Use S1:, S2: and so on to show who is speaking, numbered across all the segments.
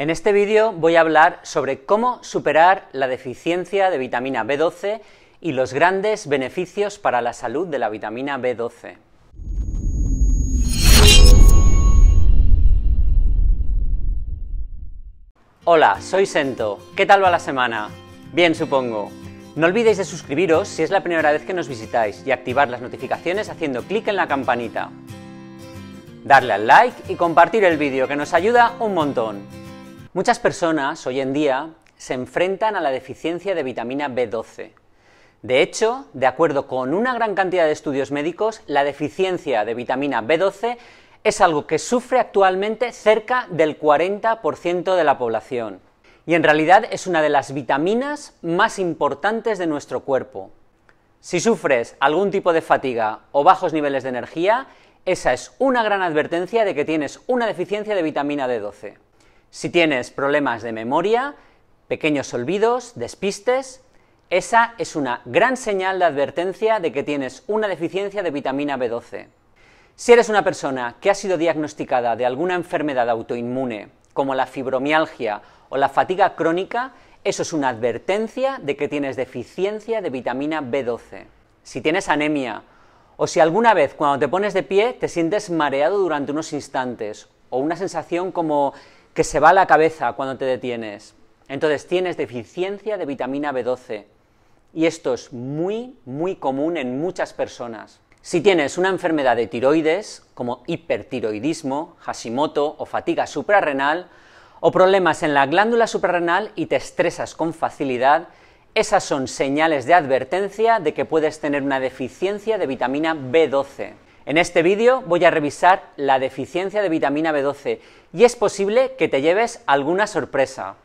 S1: En este vídeo voy a hablar sobre cómo superar la deficiencia de vitamina B12 y los grandes beneficios para la salud de la vitamina B12. Hola, soy Sento. ¿Qué tal va la semana? Bien, supongo. No olvidéis de suscribiros si es la primera vez que nos visitáis y activar las notificaciones haciendo clic en la campanita. Darle al like y compartir el vídeo que nos ayuda un montón. Muchas personas hoy en día se enfrentan a la deficiencia de vitamina B12. De hecho, de acuerdo con una gran cantidad de estudios médicos, la deficiencia de vitamina B12 es algo que sufre actualmente cerca del 40% de la población. Y en realidad es una de las vitaminas más importantes de nuestro cuerpo. Si sufres algún tipo de fatiga o bajos niveles de energía, esa es una gran advertencia de que tienes una deficiencia de vitamina B12. Si tienes problemas de memoria, pequeños olvidos, despistes, esa es una gran señal de advertencia de que tienes una deficiencia de vitamina B12. Si eres una persona que ha sido diagnosticada de alguna enfermedad autoinmune, como la fibromialgia o la fatiga crónica, eso es una advertencia de que tienes deficiencia de vitamina B12. Si tienes anemia o si alguna vez cuando te pones de pie te sientes mareado durante unos instantes o una sensación como que se va a la cabeza cuando te detienes. Entonces tienes deficiencia de vitamina B12. Y esto es muy, muy común en muchas personas. Si tienes una enfermedad de tiroides, como hipertiroidismo, Hashimoto o fatiga suprarrenal, o problemas en la glándula suprarrenal y te estresas con facilidad, esas son señales de advertencia de que puedes tener una deficiencia de vitamina B12. En este vídeo voy a revisar la deficiencia de vitamina B12 y es posible que te lleves alguna sorpresa.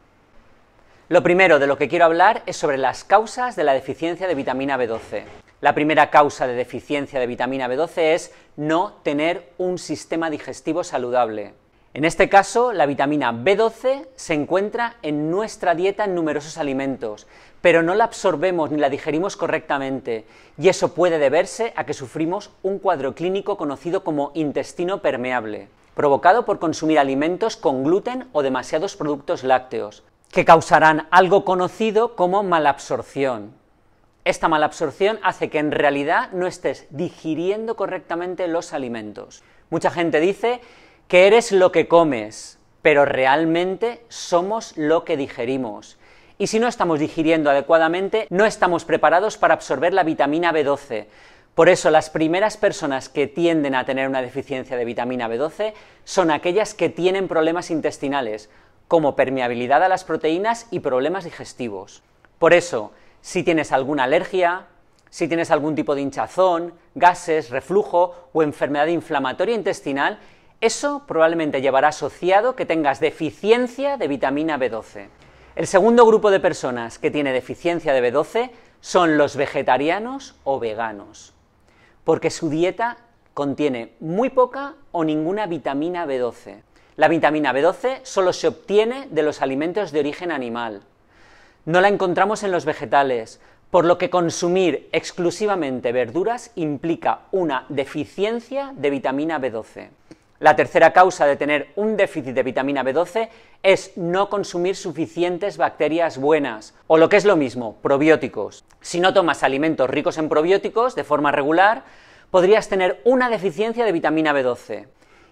S1: Lo primero de lo que quiero hablar es sobre las causas de la deficiencia de vitamina B12. La primera causa de deficiencia de vitamina B12 es no tener un sistema digestivo saludable. En este caso, la vitamina B12 se encuentra en nuestra dieta en numerosos alimentos, pero no la absorbemos ni la digerimos correctamente, y eso puede deberse a que sufrimos un cuadro clínico conocido como intestino permeable, provocado por consumir alimentos con gluten o demasiados productos lácteos, que causarán algo conocido como malabsorción. Esta malabsorción hace que en realidad no estés digiriendo correctamente los alimentos. Mucha gente dice que eres lo que comes, pero realmente somos lo que digerimos. Y si no estamos digiriendo adecuadamente, no estamos preparados para absorber la vitamina B12. Por eso las primeras personas que tienden a tener una deficiencia de vitamina B12 son aquellas que tienen problemas intestinales, como permeabilidad a las proteínas y problemas digestivos. Por eso, si tienes alguna alergia, si tienes algún tipo de hinchazón, gases, reflujo o enfermedad inflamatoria intestinal, eso probablemente llevará asociado que tengas deficiencia de vitamina B12. El segundo grupo de personas que tiene deficiencia de B12 son los vegetarianos o veganos, porque su dieta contiene muy poca o ninguna vitamina B12. La vitamina B12 solo se obtiene de los alimentos de origen animal. No la encontramos en los vegetales, por lo que consumir exclusivamente verduras implica una deficiencia de vitamina B12. La tercera causa de tener un déficit de vitamina B12 es no consumir suficientes bacterias buenas, o lo que es lo mismo, probióticos. Si no tomas alimentos ricos en probióticos de forma regular, podrías tener una deficiencia de vitamina B12.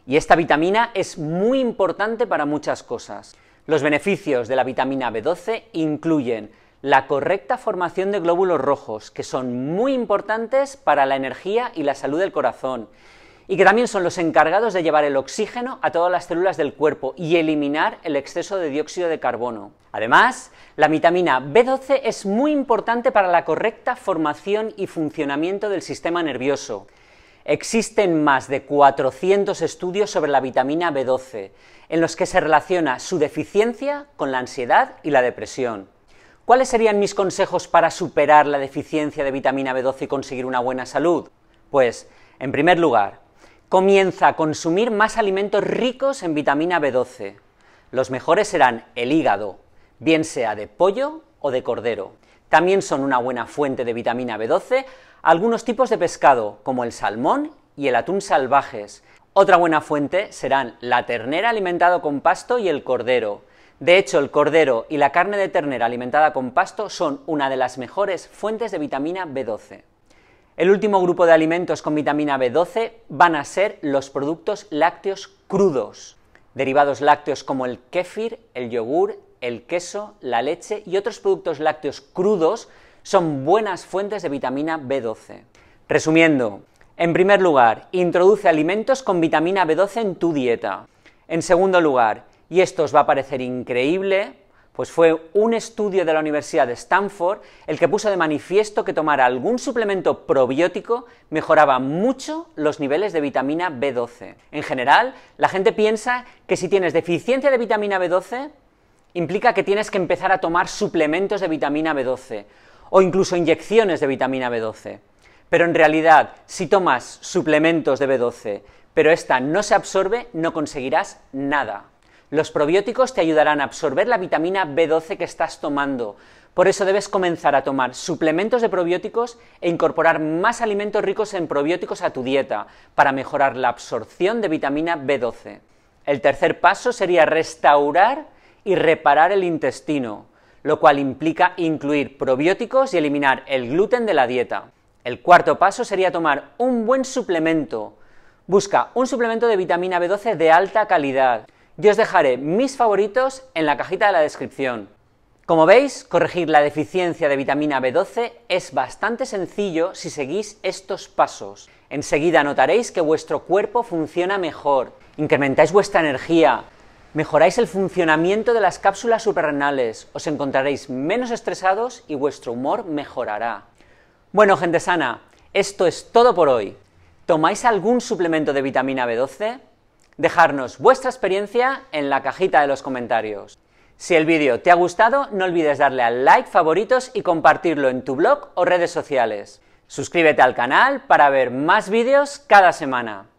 S1: Y esta vitamina es muy importante para muchas cosas. Los beneficios de la vitamina B12 incluyen la correcta formación de glóbulos rojos, que son muy importantes para la energía y la salud del corazón, y que también son los encargados de llevar el oxígeno a todas las células del cuerpo y eliminar el exceso de dióxido de carbono. Además, la vitamina B12 es muy importante para la correcta formación y funcionamiento del sistema nervioso. Existen más de 400 estudios sobre la vitamina B12, en los que se relaciona su deficiencia con la ansiedad y la depresión. ¿Cuáles serían mis consejos para superar la deficiencia de vitamina B12 y conseguir una buena salud? Pues, en primer lugar, comienza a consumir más alimentos ricos en vitamina B12. Los mejores serán el hígado, bien sea de pollo o de cordero. También son una buena fuente de vitamina B12 algunos tipos de pescado, como el salmón y el atún salvajes. Otra buena fuente serán la ternera alimentada con pasto y el cordero. De hecho, el cordero y la carne de ternera alimentada con pasto son una de las mejores fuentes de vitamina B12. El último grupo de alimentos con vitamina B12 van a ser los productos lácteos crudos, derivados lácteos como el kéfir, el yogur, el queso, la leche y otros productos lácteos crudos son buenas fuentes de vitamina B12. Resumiendo, en primer lugar, introduce alimentos con vitamina B12 en tu dieta. En segundo lugar, y esto os va a parecer increíble, pues fue un estudio de la Universidad de Stanford el que puso de manifiesto que tomar algún suplemento probiótico mejoraba mucho los niveles de vitamina B12. En general, la gente piensa que si tienes deficiencia de vitamina B12, implica que tienes que empezar a tomar suplementos de vitamina B12 o incluso inyecciones de vitamina B12. Pero en realidad, si tomas suplementos de B12, pero esta no se absorbe, no conseguirás nada. Los probióticos te ayudarán a absorber la vitamina B12 que estás tomando. Por eso debes comenzar a tomar suplementos de probióticos e incorporar más alimentos ricos en probióticos a tu dieta para mejorar la absorción de vitamina B12. El tercer paso sería restaurar y reparar el intestino, lo cual implica incluir probióticos y eliminar el gluten de la dieta. El cuarto paso sería tomar un buen suplemento. Busca un suplemento de vitamina B12 de alta calidad yo os dejaré mis favoritos en la cajita de la descripción. Como veis, corregir la deficiencia de vitamina B12 es bastante sencillo si seguís estos pasos. Enseguida notaréis que vuestro cuerpo funciona mejor, incrementáis vuestra energía, mejoráis el funcionamiento de las cápsulas suprarrenales, os encontraréis menos estresados y vuestro humor mejorará. Bueno, gente sana, esto es todo por hoy. ¿Tomáis algún suplemento de vitamina B12? dejarnos vuestra experiencia en la cajita de los comentarios. Si el vídeo te ha gustado, no olvides darle al like, favoritos y compartirlo en tu blog o redes sociales. Suscríbete al canal para ver más vídeos cada semana.